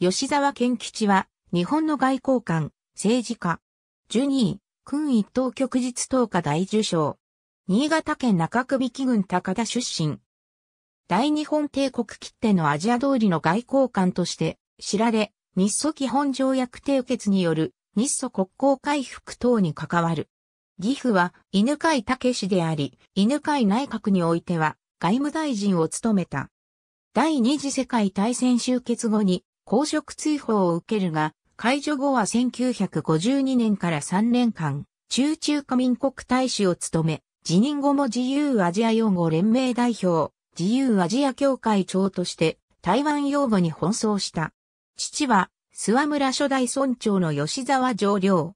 吉沢健吉は、日本の外交官、政治家。12位、君一等局日等下大受賞。新潟県中首木郡高田出身。大日本帝国切手のアジア通りの外交官として知られ、日ソ基本条約締結による日ソ国交回復等に関わる。義父は犬飼武であり、犬飼内閣においては外務大臣を務めた。第二次世界大戦終結後に公職追放を受けるが、解除後は1952年から3年間、中中華民国大使を務め、辞任後も自由アジア擁護連盟代表、自由アジア協会長として台湾擁護に奔走した。父は、諏訪村初代村長の吉沢上領。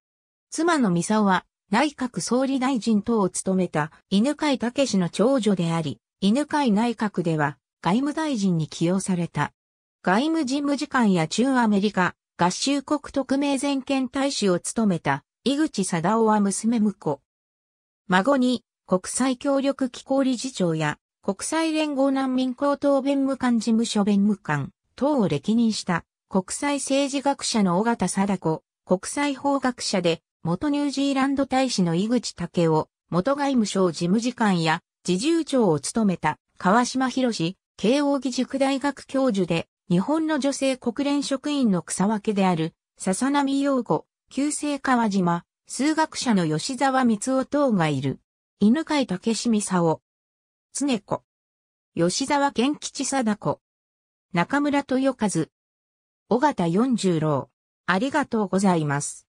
妻の三沢は、内閣総理大臣等を務めた犬飼武の長女であり、犬飼内閣では外務大臣に起用された。外務事務次官や中アメリカ合衆国特命全権大使を務めた井口貞夫は娘婿。孫に国際協力機構理事長や国際連合難民高等弁務官事務所弁務官等を歴任した国際政治学者の尾形貞子、国際法学者で元ニュージーランド大使の井口武夫、元外務省事務次官や自重長を務めた川島博士、慶應義塾大学教授で日本の女性国連職員の草分けである、笹波洋子、旧姓川島、数学者の吉沢光夫等がいる。犬飼武志美夫。常子。吉沢健吉貞子。中村豊和。尾形四十郎。ありがとうございます。